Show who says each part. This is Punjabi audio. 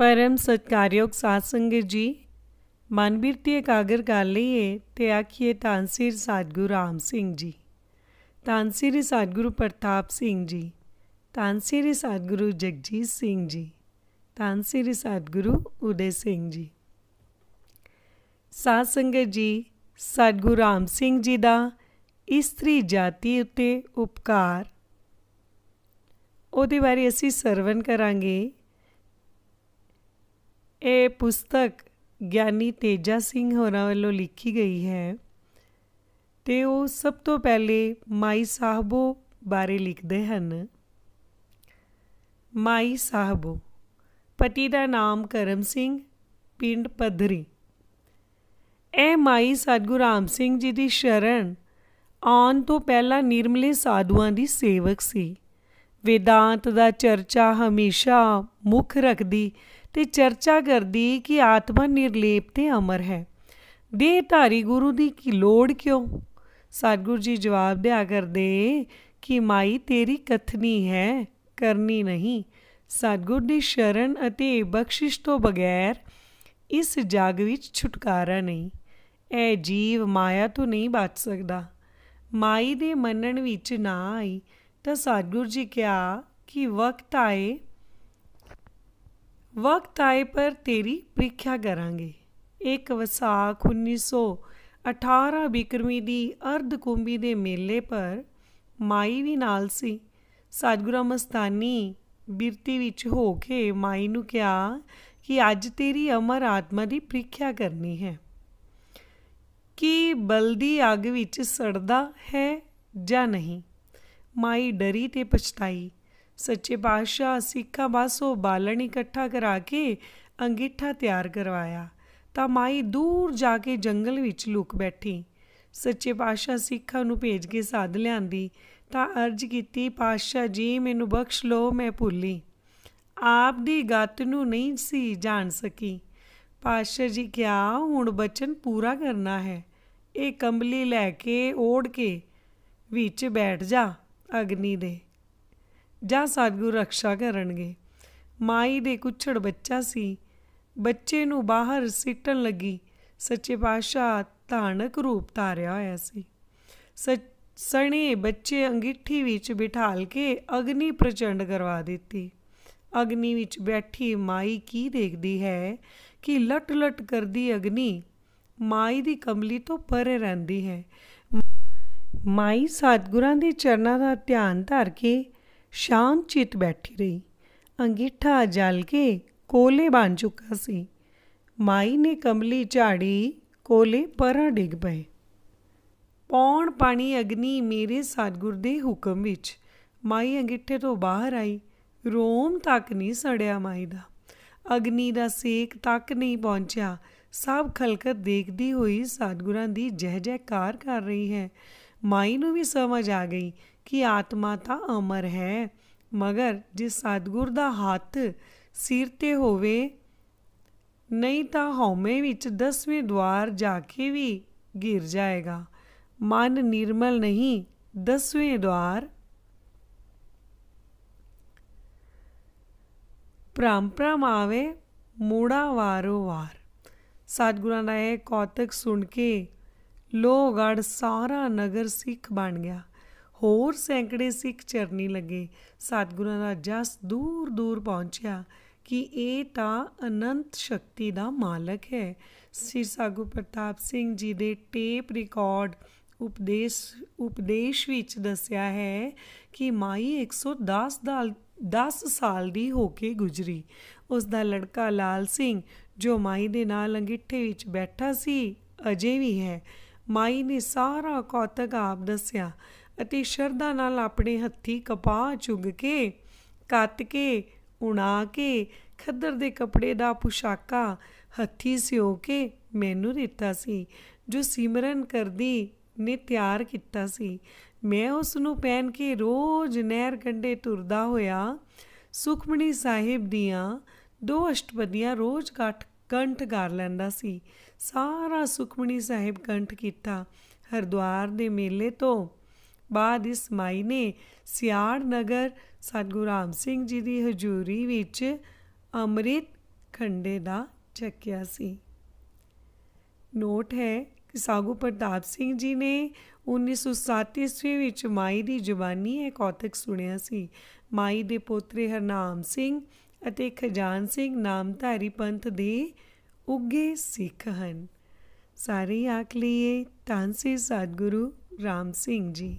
Speaker 1: ਪਰਮ પરમ સત્કાર્યોગ ਜੀ જી માનબીરથી એકાગ્ર ਕਰ ਲਈਏ ਤੇ ਆਖੀਏ ਤਾਂਸੀਰ ਸਤਗੁਰੂ ਰਾਮ ਸਿੰਘ ਜੀ ਤਾਨਸੀਰੀ ਸਤਗੁਰੂ ਪ੍ਰਤਾਪ ਸਿੰਘ ਜੀ ਤਾਨਸੀਰੀ ਸਤਗੁਰੂ ਜਗਜੀਤ ਸਿੰਘ ਜੀ ਤਾਨਸੀਰੀ ਸਤਗੁਰੂ ਉਦੇ ਸਿੰਘ ਜੀ ਸਾਧ ਸੰਗਤ ਜੀ ਸਤਗੁਰੂ ਰਾਮ ਸਿੰਘ ਜੀ ਦਾ ਇਸਤਰੀ ਜਾਤੀ ਉਤੇ ਉਪਕਾਰ ਉਹਦੇ ਬਾਰੇ ਅਸੀਂ ਸਰਵਨ ਕਰਾਂਗੇ ਇਹ ਪੁਸਤਕ ਗਿਆਨੀ ਤੇਜਾ ਸਿੰਘ ਹੋਰਾਂ ਵੱਲੋਂ ਲਿਖੀ ਗਈ ਹੈ ਤੇ ਉਹ ਸਭ ਤੋਂ ਪਹਿਲੇ ਮਾਈ ਸਾਹਿਬੋ ਬਾਰੇ ਲਿਖਦੇ ਹਨ ਮਾਈ ਸਾਹਿਬੋ ਪਤੀ ਦਾ ਨਾਮ ਕਰਮ ਸਿੰਘ ਪਿੰਡ ਪਧਰੀ ਇਹ ਮਾਈ ਸਤਗੁਰੂ ਰਾਮ ਸਿੰਘ ਜੀ ਦੀ ਸ਼ਰਨ ਆਉਣ ਤੋਂ ਪਹਿਲਾਂ ਨਿਰਮਲੇ ਸਾਧੂਆਂ ਦੀ ਸੇਵਕ ਸੀ ਵੇਦਾਂਤ ਦਾ ਚਰਚਾ ਹਮੇਸ਼ਾ ਮੁੱਖ ਰੱਖਦੀ ਤੇ ਚਰਚਾ ਕਰਦੀ ਕਿ ਆਤਮਾ ਨਿਰਲੇਪ ਤੇ ਅਮਰ ਹੈ ਦੇ ਧਾਰੀ ਗੁਰੂ ਦੀ ਕੀ ਲੋੜ ਕਿਉਂ ਸਤਿਗੁਰੂ ਜੀ ਜਵਾਬ ਦਿਆ ਕਰਦੇ ਕਿ ਮਾਈ ਤੇਰੀ ਕਥਨੀ ਹੈ ਕਰਨੀ ਨਹੀਂ ਸਤਗੁਰ ਦੀ ਸ਼ਰਨ ਅਤੇ ਬਖਸ਼ਿਸ਼ ਤੋਂ ਬਗੈਰ ਇਸ ਜਗ ਵਿੱਚ ਛੁਟਕਾਰਾ ਨਹੀਂ ਐ ਜੀਵ ਮਾਇਆ ਤੋਂ ਨਹੀਂ ਬਚ ਸਕਦਾ ਮਾਈ ਦੇ ਮੰਨਣ ਵਿੱਚ ਨਾ ਆਈ ਤਾਂ सदगुरु ਜੀ ਕਿਹਾ ਕਿ ਵਕਤ ਆਏ ਵਕਤ ਆਏ ਪਰ ਤੇਰੀ ਪ੍ਰੀਖਿਆ ਕਰਾਂਗੇ 1 ਵਿਸਾਖ 1918 ਬਿਕਰਮੀ ਦੀ ਅਰਧ ਕੁੰਭੀ ਦੇ ਮੇਲੇ ਪਰ ਮਾਈ ਵੀ ਨਾਲ ਸੀ ਸਤਗੁਰੂ ਅਮਸਤਾਨੀ ਬਿਰਤੀ ਵਿੱਚ ਹੋ ਕੇ ਮਾਈ ਨੂੰ ਕਿਹਾ ਕਿ ਅੱਜ ਤੇਰੀ ਅਮਰ ਆਤਮਾ ਦੀ ਪ੍ਰੀਖਿਆ ਕਰਨੀ ਹੈ ਕੀ ਬਲਦੀ ਅੱਗ ਵਿੱਚ ਸੜਦਾ ਹੈ ਜਾਂ ਨਹੀਂ ਮਾਈ ਡਰੀ ਤੇ ਪਛਤਾਈ ਸੱਚੇ ਬਾਦਸ਼ਾਹ ਸਿੱਖਾਂ ਬਾਸੋ ਬਾਲਣ ਇਕੱਠਾ ਕਰਾ ਕੇ ਅੰਗੀਠਾ ਤਿਆਰ ਕਰਵਾਇਆ ਤਾਂ ਮਾਈ ਦੂਰ ਜਾ ਕੇ ਜੰਗਲ ਵਿੱਚ ਲੁਕ ਬੈਠੀ ਸੱਚੇ ਬਾਦਸ਼ਾਹ ਸਿੱਖਾਂ ਨੂੰ ਭੇਜ ਕੇ ਸਾਧ ਲਿਆਂਦੀ ਤਾਂ ਅਰਜ ਕੀਤੀ ਪਾਸ਼ਾ ਜੀ ਮੈਨੂੰ ਬਖਸ਼ ਲੋ ਮੈਂ ਭੁੱਲੀ ਆਪ ਦੀ ਗੱਤ ਨੂੰ ਨਹੀਂ ਸੀ ਜਾਣ ਸਕੀ ਪਾਸ਼ਾ ਜੀ ਕਿਹਾ ਹੁਣ ਬਚਨ ਪੂਰਾ ਕਰਨਾ ਹੈ ਇਹ ਕੰਬਲੀ ਲੈ ਕੇ ਓੜ ਕੇ ਵਿੱਚ ਬੈਠ ਜਾ ਅਗਨੀ ਦੇ ਜਾਂ ਸਤਿਗੁਰ ਰੱਖਿਆ ਕਰਨਗੇ ਮਾਈ ਦੇ ਕੁਛੜ ਬੱਚਾ ਸੀ ਬੱਚੇ ਨੂੰ ਬਾਹਰ ਸਿੱਟਣ ਲੱਗੀ ਸੱਚੇ ਪਾਤਸ਼ਾਹ ਧਾਨਕ ਰੂਪ ਧਾਰਿਆ ਹੋਇਆ ਸੀ ਸਣੇ ਬੱਚੇ ਅੰਗਿੱਠੀ ਵਿੱਚ ਬਿਠਾਲ ਕੇ ਅਗਨੀ ਪ੍ਰਚੰਡ ਕਰਵਾ ਦਿੱਤੀ ਅਗਨੀ ਵਿੱਚ ਬੈਠੀ ਮਾਈ ਕੀ ਦੇਖਦੀ ਹੈ ਕਿ ਲਟ ਲਟ ਕਰਦੀ ਅਗਨੀ ਮਾਈ ਦੀ ਕਮਲੀ ਤੋਂ ਪਰੇ ਰਹਿੰਦੀ ਹੈ ਮਾਈ ਸਤਗੁਰਾਂ ਦੇ ਚਰਨਾਂ ਦਾ ਧਿਆਨ ਧਰ ਕੇ ਸ਼ਾਂਤ ਚਿਤ ਬੈਠੀ ਰਹੀ ਅੰਗੀਠਾ ਜਲ ਕੇ ਕੋਲੇ ਬਣ ਚੁੱਕਾ ਸੀ ਮਾਈ ਨੇ ਕੰਬਲੀ ਝਾੜੀ ਕੋਲੇ ਪਰਾਂ ਡਿੱਗ ਪਏ ਪੌਣ ਪਾਣੀ ਅਗਨੀ ਮੇਰੇ ਸਤਗੁਰ ਦੇ ਹੁਕਮ ਵਿੱਚ ਮਾਈ ਅੰਗਿੱਠੇ ਤੋਂ ਬਾਹਰ ਆਈ ਰੋਮ ਤੱਕ ਨਹੀਂ ਸੜਿਆ ਮਾਈ ਦਾ ਅਗਨੀ ਦਾ ਸੇਕ ਤੱਕ ਨਹੀਂ ਪਹੁੰਚਿਆ ਸਭ ਖਲਕਤ ਦੇਖਦੀ ਹੋਈ ਸਤਗੁਰਾਂ ਦੀ ਜਹਿ ਕਾਰ ਕਰ ਰਹੀ ਹੈ ਮਾਈ ਨੂੰ ਵੀ ਸਮਝ ਆ ਗਈ ਕਿ ਆਤਮਾ ਤਾਂ ਅਮਰ ਹੈ ਮਗਰ ਜਿਸ ਸਤਗੁਰ ਦਾ ਹੱਥ ਸਿਰ ਤੇ ਹੋਵੇ ਨਹੀਂ ਤਾਂ ਹਉਮੈ ਵਿੱਚ 10ਵੇਂ ਦਵਾਰ ਜਾ ਕੇ ਵੀ ਗਿਰ ਜਾਏਗਾ ਮਨ ਨਿਰਮਲ ਨਹੀਂ 10ਵੇਂ ਦਵਾਰ ਪ੍ਰੰਪਰਾ ਮਾਵੇ ਮੂੜਾ ਵਾਰੋ ਵਾਰ ਸਤਗੁਰਾਂ ਦਾ ਇਹ ਕੌਤਕ ਸੁਣ ਕੇ ਲੋਹਗੜ ਸਾਰਾ ਨਗਰ ਸਿੱਖ ਬਣ ਗਿਆ ਹੋਰ ਸੈਂਕੜੇ ਸਿੱਖ ਚਰਨੀ ਲੱਗੇ ਸਤਿਗੁਰਾਂ ਦਾ ਜਸ ਦੂਰ ਦੂਰ ਪਹੁੰਚਿਆ ਕਿ ਇਹ ਤਾਂ ਅਨੰਤ ਸ਼ਕਤੀ ਦਾ ਮਾਲਕ ਹੈ ਸ੍ਰੀ ਸਾਗੂ ਪ੍ਰਤਾਪ ਸਿੰਘ ਜੀ ਦੇ ਟੇਪ ਰਿਕਾਰਡ ਉਪਦੇਸ਼ ਉਪਦੇਸ਼ ਵਿੱਚ ਦੱਸਿਆ ਹੈ ਕਿ ਮਾਈ 110 ਦਾ 10 ਸਾਲ ਦੀ ਹੋ ਕੇ ਗੁਜਰੀ ਉਸ ਦਾ ਲੜਕਾ ਲਾਲ ਸਿੰਘ ਜੋ ਮਾਈ ਦੇ ਨਾਲ ਅੰਗਿੱਠੇ ਵਿੱਚ ਬੈਠਾ ਸੀ ਅਜੇ ਵੀ ਹੈ ਮਾਈ ਨੇ ਸਾਰਾ ਕੌਤਕ ਆਪ ਦੱਸਿਆ ਅਤੇ ਸ਼ਰਧਾ ਨਾਲ ਆਪਣੇ ਹੱਥੀ ਕਪਾਹ ਚੁਗ ਕੇ ਕੱਤ ਕੇ ਉਣਾ ਕੇ ਖੱਦਰ ਦੇ ਕਪੜੇ ਦਾ ਪੁਸ਼ਾਕਾ ਹੱਥੀ ਸਿਓ ਕੇ ਮੈਨੂੰ ਦਿੱਤਾ ਸੀ ਜੋ ਸਿਮਰਨ ਕਰਦੀ ਨੇ ਤਿਆਰ ਕੀਤਾ ਸੀ ਮੈਂ ਉਸ ਨੂੰ ਪਹਿਨ ਕੇ ਰੋਜ਼ ਨਹਿਰ ਕੰਢੇ ਤੁਰਦਾ ਹੋਇਆ ਸੁਖਮਣੀ ਸਾਹਿਬ ਦੀਆਂ ਦੋ ਅਸ਼ਟਪਦੀਆਂ ਰੋਜ਼ ਕੰਠ ਗਾਰ ਲੈਂਦਾ ਸੀ ਸਾਰਾ ਸੁਖਮਣੀ ਸਾਹਿਬ ਕੰਠ ਕੀਤਾ ਹਰਦੁਆਰ ਦੇ ਮੇਲੇ ਤੋਂ ਬਾਅਦ ਇਸ ਮਾਈ ਨੇ ਸਿਆੜ ਨਗਰ ਸਤਗੁਰੂ ਰਾਮ ਸਿੰਘ ਜੀ ਦੀ ਹਜ਼ੂਰੀ ਵਿੱਚ ਅੰਮ੍ਰਿਤ ਖੰਡੇ ਦਾ ਚੱਕਿਆ ਸੀ ਨੋਟ ਹੈ ਕਿ ਸਾਗੂ ਪ੍ਰਤਾਪ ਸਿੰਘ ਜੀ ਨੇ 1907 ਈਸਵੀ ਵਿੱਚ ਮਾਈ ਦੀ ਜਵਾਨੀ ਇੱਕ ਔਤਕ ਸੁਣਿਆ ਸੀ ਮਾਈ ਦੇ ਪੋਤਰੇ ਹਰਨਾਮ ਸਿੰਘ ਅਤੇ ਖਜਾਨ ਸਿੰਘ ਨਾਮਧਾਰੀ ਪੰਥ ਦੇ ਉੱਗੇ ਸਿੱਖ ਹਨ ਸਾਰੇ ਆਖ ਲਈਏ ਤਾਂ ਸੇ ਸਤਿਗੁਰੂ ਰਾਮ ਸਿੰਘ ਜੀ